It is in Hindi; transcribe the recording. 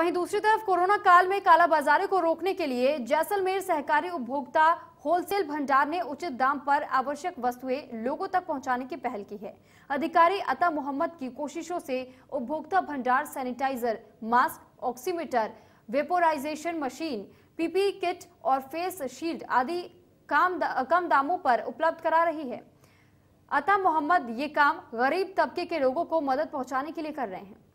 वहीं दूसरी तरफ कोरोना काल में कालाबाजारी को रोकने के लिए जैसलमेर सहकारी उपभोक्ता होलसेल भंडार ने उचित दाम पर आवश्यक वस्तुएं लोगों तक पहुंचाने की पहल की है अधिकारी अता मोहम्मद की कोशिशों से उपभोक्ता भंडार sanitizer mask oximeter vaporization machine PP kit और फेस शील्ड आदि काम दा, कम दामों पर उपलब्ध करा रही है अता मोहम्मद ये काम गरीब तबके के लोगों को मदद पहुंचाने के लिए कर रहे हैं